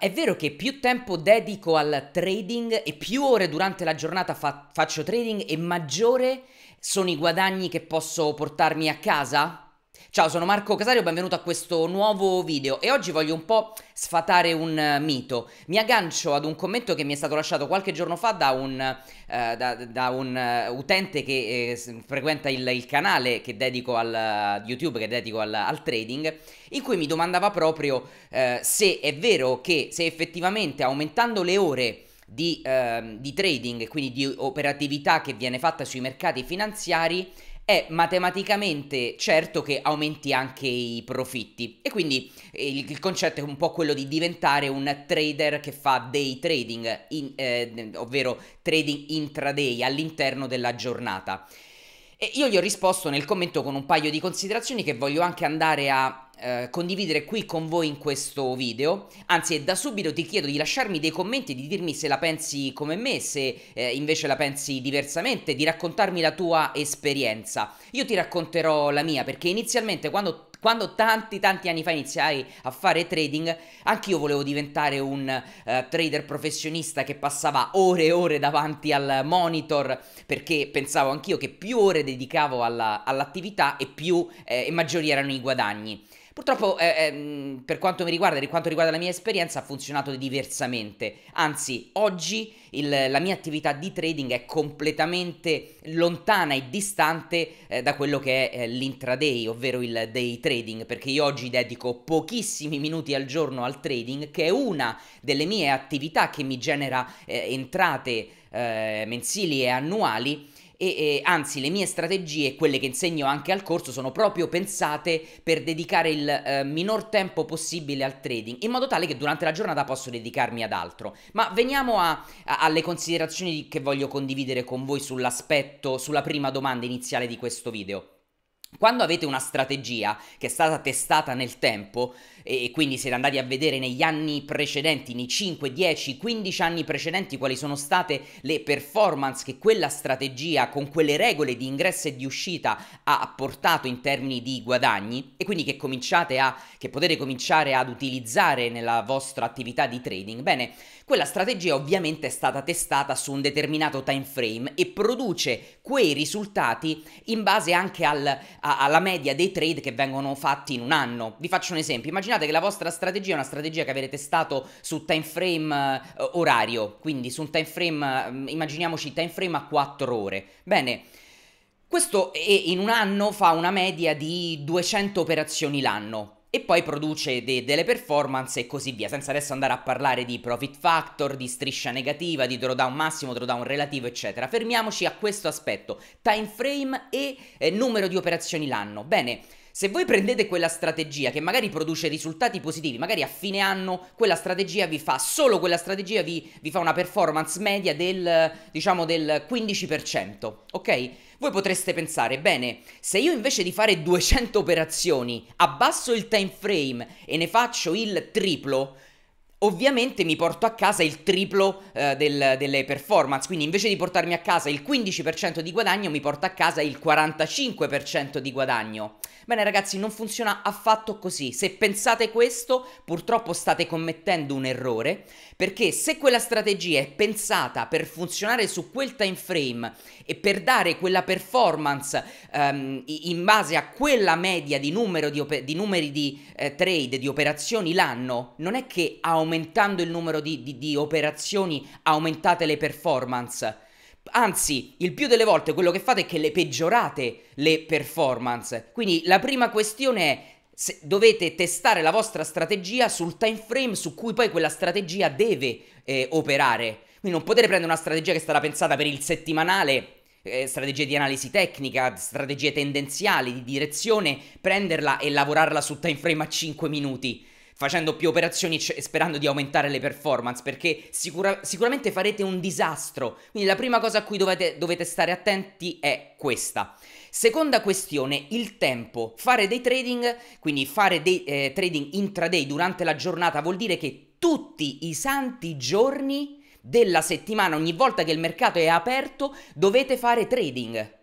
è vero che più tempo dedico al trading e più ore durante la giornata fa- faccio trading e maggiore sono i guadagni che posso portarmi a casa? Ciao, sono Marco Casario, benvenuto a questo nuovo video e oggi voglio un po' sfatare un eh, mito. Mi aggancio ad un commento che mi è stato lasciato qualche giorno fa da un, eh, da, da un eh, utente che eh, frequenta il, il, canale che dedico al eh, YouTube, che dedico al, al trading, in cui mi domandava proprio eh, se è vero che se effettivamente aumentando le ore di, ehm, di trading, quindi di operatività che viene fatta sui mercati finanziari, è matematicamente certo che aumenti anche i profitti e quindi eh, il, il, concetto è un po' quello di diventare un trader che fa day trading, in, eh, ovvero trading intraday all'interno della giornata. E io gli ho risposto nel commento con un paio di considerazioni che voglio anche andare a eh, condividere qui con voi in questo video. Anzi, da subito ti chiedo di lasciarmi dei commenti, di dirmi se la pensi come me, se eh, invece la pensi diversamente, di raccontarmi la tua esperienza. Io ti racconterò la mia perché inizialmente quando quando tanti tanti anni fa iniziai a fare trading, anch'io volevo diventare un eh, trader professionista che passava ore e ore davanti al monitor perché pensavo anch'io che più ore dedicavo alla, all'attività e più eh, e maggiori erano i guadagni. Purtroppo, eh, ehm, per quanto mi riguarda per quanto riguarda la mia esperienza, ha funzionato diversamente. Anzi, oggi il, la mia attività di trading è completamente lontana e distante eh, da quello che è eh, l'intraday, ovvero il day trading, perché io oggi dedico pochissimi minuti al giorno al trading, che è una delle mie attività che mi genera eh, entrate eh, mensili e annuali e, e anzi le mie strategie, quelle che insegno anche al corso, sono proprio pensate per dedicare il eh, minor tempo possibile al trading, in modo tale che durante la giornata posso dedicarmi ad altro. Ma veniamo a, a, alle considerazioni che voglio condividere con voi sull'aspetto, sulla prima domanda iniziale di questo video. Quando avete una strategia che è stata testata nel tempo e quindi siete andati a vedere negli anni precedenti, nei 5, 10, 15 anni precedenti quali sono state le performance che quella strategia con quelle regole di ingresso e di uscita ha portato in termini di guadagni e quindi che, a, che potete cominciare ad utilizzare nella vostra attività di trading, bene, quella strategia ovviamente è stata testata su un determinato time frame e produce quei risultati in base anche al alla media dei trade che vengono fatti in un anno. Vi faccio un esempio, immaginate che la vostra strategia è una strategia che avete testato su time frame eh, orario, quindi su un time frame, eh, immaginiamoci time frame a 4 ore. Bene, questo in un anno fa una media di 200 operazioni l'anno e poi produce de- delle performance e così via, senza adesso andare a parlare di profit factor, di striscia negativa, di drawdown massimo, drawdown relativo, eccetera. Fermiamoci a questo aspetto, time frame e eh, numero di operazioni l'anno. Bene, se voi prendete quella strategia che magari produce risultati positivi, magari a fine anno quella strategia vi fa, solo quella strategia vi, vi fa una performance media del, diciamo, del 15%, ok? Voi potreste pensare, bene, se io invece di fare 200 operazioni abbasso il time frame e ne faccio il triplo, ovviamente mi porto a casa il triplo eh, del, delle performance, quindi invece di portarmi a casa il 15% di guadagno mi porto a casa il 45% di guadagno. Bene ragazzi, non funziona affatto così. Se pensate questo, purtroppo state commettendo un errore, perché se quella strategia è pensata per funzionare su quel time frame e per dare quella performance um, in base a quella media di, di, di numeri di eh, trade, di operazioni l'anno, non è che aumentando il numero di, di operazioni aumentate le performance Anzi, il più delle volte quello che fate è che le peggiorate le performance. Quindi la prima questione è se dovete testare la vostra strategia sul time frame su cui poi quella strategia deve eh, operare. Quindi non potete prendere una strategia che è stata pensata per il settimanale eh, strategie di analisi tecnica, strategie tendenziali, di direzione, prenderla e lavorarla su time frame a 5 minuti facendo più operazioni e sperando di aumentare le performance, perché sicura- sicuramente farete un disastro. Quindi la prima cosa a cui dovete, dovete stare attenti è questa. Seconda questione, il tempo. Fare dei trading, quindi fare dei eh, trading intraday durante la giornata vuol dire che tutti i santi giorni della settimana, ogni volta che il mercato è aperto, dovete fare trading.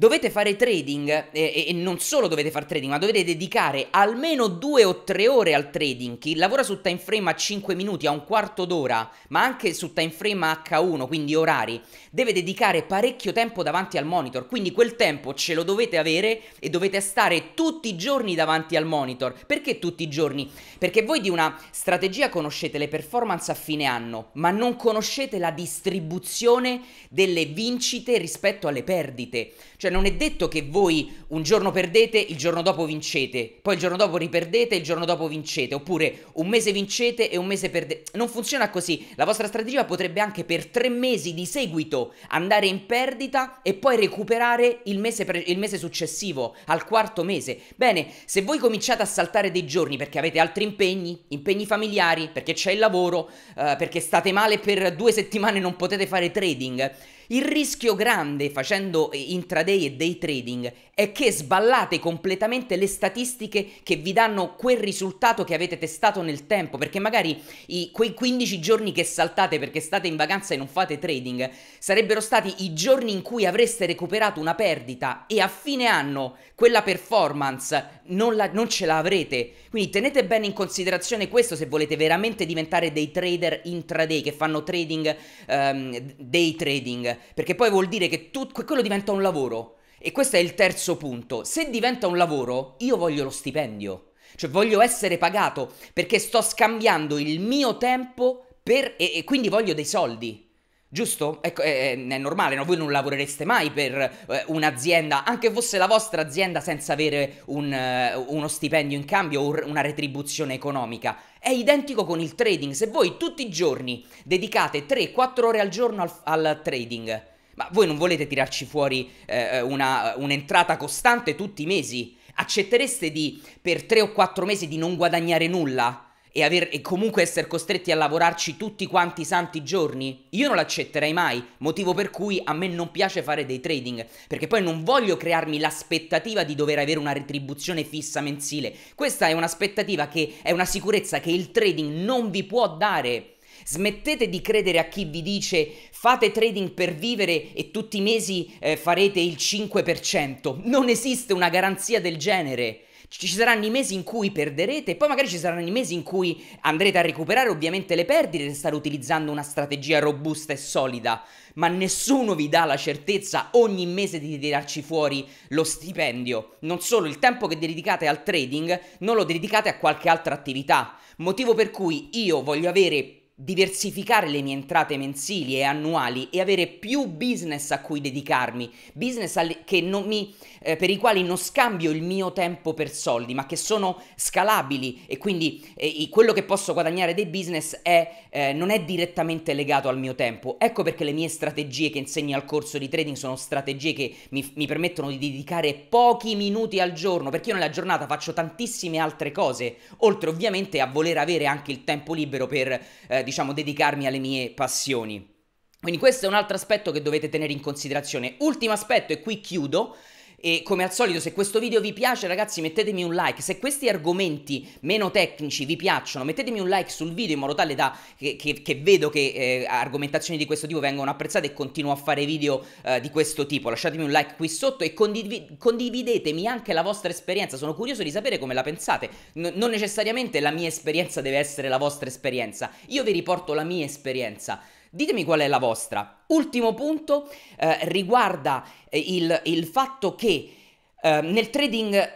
Dovete fare trading eh, e, e, non solo dovete fare trading, ma dovete dedicare almeno due o tre ore al trading. Chi lavora su time frame a 5 minuti, a un quarto d'ora, ma anche su time frame a H1, quindi orari, deve dedicare parecchio tempo davanti al monitor. Quindi quel tempo ce lo dovete avere e dovete stare tutti i giorni davanti al monitor. Perché tutti i giorni? Perché voi di una strategia conoscete le performance a fine anno, ma non conoscete la distribuzione delle vincite rispetto alle perdite. Cioè, cioè non è detto che voi un giorno perdete, il giorno dopo vincete, poi il giorno dopo riperdete, il giorno dopo vincete, oppure un mese vincete e un mese perdete. Non funziona così. La vostra strategia potrebbe anche per tre mesi di seguito andare in perdita e poi recuperare il mese, pre- il mese successivo, al quarto mese. Bene, se voi cominciate a saltare dei giorni perché avete altri impegni, impegni familiari, perché c'è il lavoro, eh, perché state male per due settimane e non potete fare trading, il rischio grande facendo intraday e day trading è che sballate completamente le statistiche che vi danno quel risultato che avete testato nel tempo, perché magari i, quei 15 giorni che saltate perché state in vacanza e non fate trading sarebbero stati i giorni in cui avreste recuperato una perdita e a fine anno quella performance non, la, non, ce l'avrete. Quindi tenete bene in considerazione questo se volete veramente diventare dei trader intraday che fanno trading, um, day trading, perché poi vuol dire che tu, quello diventa un lavoro. E questo è il terzo punto. Se diventa un lavoro, io voglio lo stipendio. Cioè voglio essere pagato perché sto scambiando il mio tempo per... e, e quindi voglio dei soldi. Giusto? Ecco, è, è, normale, no? voi non lavorereste mai per eh, un'azienda, anche fosse la vostra azienda, senza avere un, eh, uno stipendio in cambio o una retribuzione economica. È identico con il trading, se voi tutti i giorni dedicate 3-4 ore al giorno al, al trading, ma voi non volete tirarci fuori eh, eh una, un'entrata costante tutti i mesi? Accettereste di, per 3 o 4 mesi di non guadagnare nulla? e, aver, e, comunque essere costretti a lavorarci tutti quanti i santi giorni? Io non l'accetterei mai, motivo per cui a me non piace fare dei trading, perché poi non voglio crearmi l'aspettativa di dover avere una retribuzione fissa mensile. Questa è un'aspettativa che è una sicurezza che il trading non vi può dare. Smettete di credere a chi vi dice fate trading per vivere e tutti i mesi eh, farete il 5%. Non esiste una garanzia del genere ci saranno i mesi in cui perderete, poi magari ci saranno i mesi in cui andrete a recuperare ovviamente le perdite se state utilizzando una strategia robusta e solida, ma nessuno vi dà la certezza ogni mese di tirarci fuori lo stipendio. Non solo, il tempo che dedicate al trading non lo dedicate a qualche altra attività, motivo per cui io voglio avere diversificare le mie entrate mensili e annuali e avere più business a cui dedicarmi, business mi, eh, per i quali non scambio il mio tempo per soldi, ma che sono scalabili e quindi eh, quello che posso guadagnare dei business è, eh, non è direttamente legato al mio tempo. Ecco perché le mie strategie che insegno al corso di trading sono strategie che mi, mi permettono di dedicare pochi minuti al giorno, perché io nella giornata faccio tantissime altre cose, oltre ovviamente a voler avere anche il tempo libero per eh, diciamo, dedicarmi alle mie passioni. Quindi questo è un altro aspetto che dovete tenere in considerazione. Ultimo aspetto, e qui chiudo, e come al solito, se questo video vi piace, ragazzi, mettetemi un like. Se questi argomenti meno tecnici vi piacciono, mettetemi un like sul video in modo tale da che, che, che vedo che eh, argomentazioni di questo tipo vengono apprezzate e continuo a fare video eh, di questo tipo. Lasciatemi un like qui sotto e condiv- condividetemi anche la vostra esperienza. Sono curioso di sapere come la pensate. N- non necessariamente la mia esperienza deve essere la vostra esperienza. Io vi riporto la mia esperienza. Ditemi qual è la vostra. Ultimo punto eh, riguarda eh, il, il fatto che Ehm, nel trading,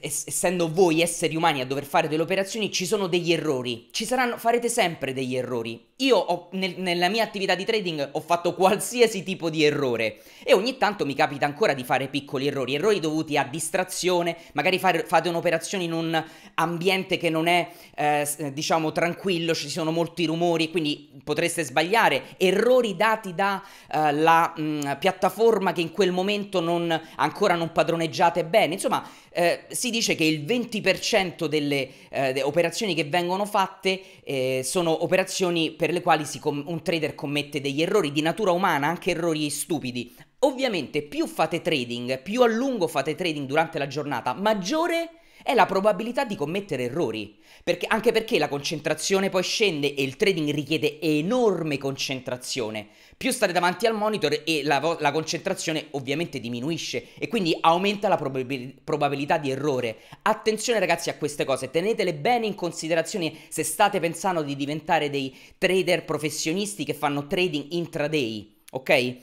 essendo voi esseri umani a dover fare delle operazioni, ci sono degli errori. Ci saranno, farete sempre degli errori. Io ho, nel, nella mia attività di trading ho fatto qualsiasi tipo di errore e ogni tanto mi capita ancora di fare piccoli errori, errori dovuti a distrazione, magari fare, fate un'operazione in un ambiente che non è, eh, diciamo, tranquillo, ci sono molti rumori, quindi potreste sbagliare. Errori dati dalla eh, mm, piattaforma che in quel momento non, ancora non padroneggiava maneggiate bene. Insomma, eh, si dice che il 20% delle eh, operazioni che vengono fatte eh, sono operazioni per le quali com- un trader commette degli errori di natura umana, anche errori stupidi. Ovviamente più fate trading, più a lungo fate trading durante la giornata, maggiore è la probabilità di commettere errori, perché, anche perché la concentrazione poi scende e il trading richiede enorme concentrazione. Più state davanti al monitor e la, la concentrazione ovviamente diminuisce e quindi aumenta la probabil probabilità di errore. Attenzione ragazzi a queste cose, tenetele bene in considerazione se state pensando di diventare dei trader professionisti che fanno trading intraday, ok?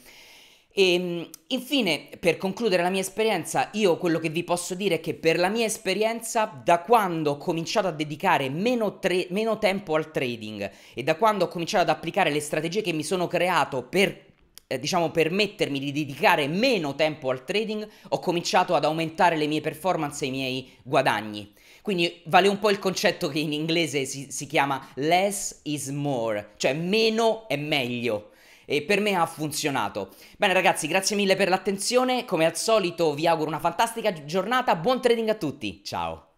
E ehm, infine, per concludere la mia esperienza, io quello che vi posso dire è che per la mia esperienza, da quando ho cominciato a dedicare meno, tre, meno tempo al trading e da quando ho cominciato ad applicare le strategie che mi sono creato per eh, diciamo permettermi di dedicare meno tempo al trading, ho cominciato ad aumentare le mie performance e i miei guadagni. Quindi vale un po' il concetto che in inglese si, si chiama less is more, cioè meno è meglio e per me ha funzionato. Bene ragazzi, grazie mille per l'attenzione, come al solito vi auguro una fantastica giornata, buon trading a tutti, ciao!